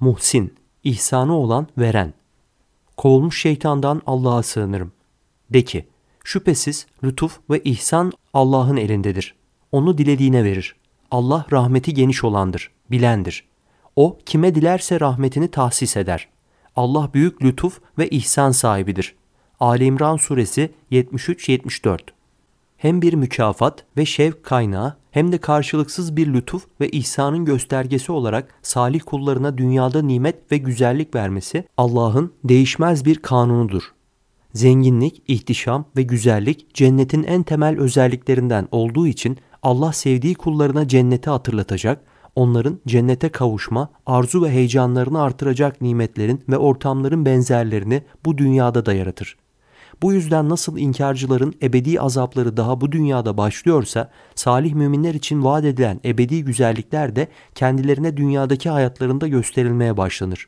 muhsin, ihsanı olan veren. Kovulmuş şeytandan Allah'a sığınırım. De ki, şüphesiz lütuf ve ihsan Allah'ın elindedir. Onu dilediğine verir. Allah rahmeti geniş olandır, bilendir. O kime dilerse rahmetini tahsis eder. Allah büyük lütuf ve ihsan sahibidir. Ali İmran suresi 73-74 Hem bir mükafat ve şevk kaynağı hem de karşılıksız bir lütuf ve ihsanın göstergesi olarak salih kullarına dünyada nimet ve güzellik vermesi Allah'ın değişmez bir kanunudur. Zenginlik, ihtişam ve güzellik cennetin en temel özelliklerinden olduğu için Allah sevdiği kullarına cenneti hatırlatacak, onların cennete kavuşma, arzu ve heyecanlarını artıracak nimetlerin ve ortamların benzerlerini bu dünyada da yaratır. Bu yüzden nasıl inkarcıların ebedi azapları daha bu dünyada başlıyorsa, salih müminler için vaat edilen ebedi güzellikler de kendilerine dünyadaki hayatlarında gösterilmeye başlanır.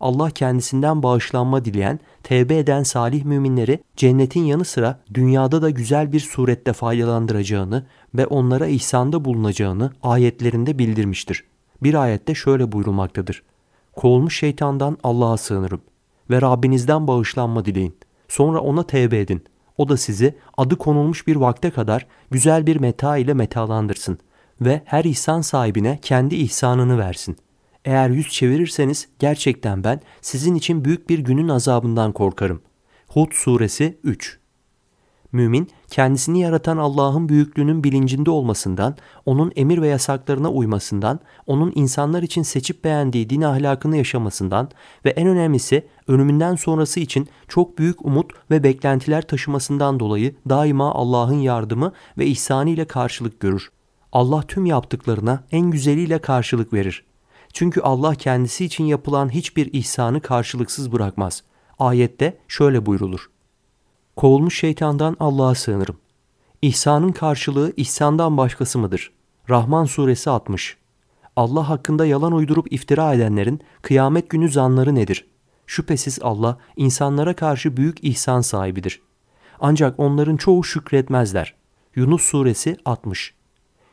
Allah kendisinden bağışlanma dileyen, tevbe eden salih müminleri cennetin yanı sıra dünyada da güzel bir surette faydalandıracağını ve onlara ihsanda bulunacağını ayetlerinde bildirmiştir. Bir ayette şöyle buyurulmaktadır. Kovulmuş şeytandan Allah'a sığınırım ve Rabbinizden bağışlanma dileyin.'' Sonra ona tevbe edin. O da sizi adı konulmuş bir vakte kadar güzel bir meta ile metalandırsın ve her ihsan sahibine kendi ihsanını versin. Eğer yüz çevirirseniz gerçekten ben sizin için büyük bir günün azabından korkarım. Hud suresi 3 Mümin, kendisini yaratan Allah'ın büyüklüğünün bilincinde olmasından, onun emir ve yasaklarına uymasından, onun insanlar için seçip beğendiği din ahlakını yaşamasından ve en önemlisi önümünden sonrası için çok büyük umut ve beklentiler taşımasından dolayı daima Allah'ın yardımı ve ihsanıyla karşılık görür. Allah tüm yaptıklarına en güzeliyle karşılık verir. Çünkü Allah kendisi için yapılan hiçbir ihsanı karşılıksız bırakmaz. Ayette şöyle buyrulur. Kovulmuş şeytandan Allah'a sığınırım. İhsanın karşılığı ihsandan başkası mıdır? Rahman suresi 60. Allah hakkında yalan uydurup iftira edenlerin kıyamet günü zanları nedir? Şüphesiz Allah insanlara karşı büyük ihsan sahibidir. Ancak onların çoğu şükretmezler. Yunus suresi 60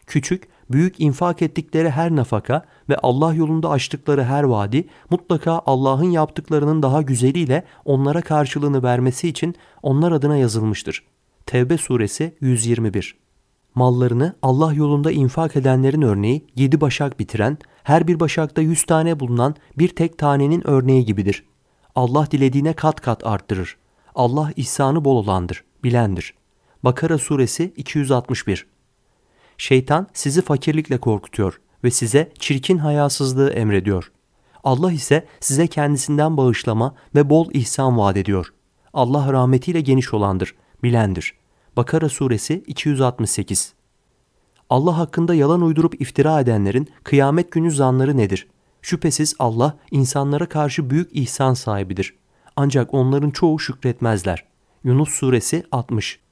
küçük, büyük infak ettikleri her nafaka ve Allah yolunda açtıkları her vadi mutlaka Allah'ın yaptıklarının daha güzeliyle onlara karşılığını vermesi için onlar adına yazılmıştır. Tevbe suresi 121 Mallarını Allah yolunda infak edenlerin örneği 7 başak bitiren, her bir başakta 100 tane bulunan bir tek tanenin örneği gibidir. Allah dilediğine kat kat arttırır. Allah ihsanı bol olandır, bilendir. Bakara suresi 261 Şeytan sizi fakirlikle korkutuyor ve size çirkin hayasızlığı emrediyor. Allah ise size kendisinden bağışlama ve bol ihsan vaat ediyor. Allah rahmetiyle geniş olandır, bilendir. Bakara suresi 268 Allah hakkında yalan uydurup iftira edenlerin kıyamet günü zanları nedir? Şüphesiz Allah insanlara karşı büyük ihsan sahibidir. Ancak onların çoğu şükretmezler. Yunus suresi 60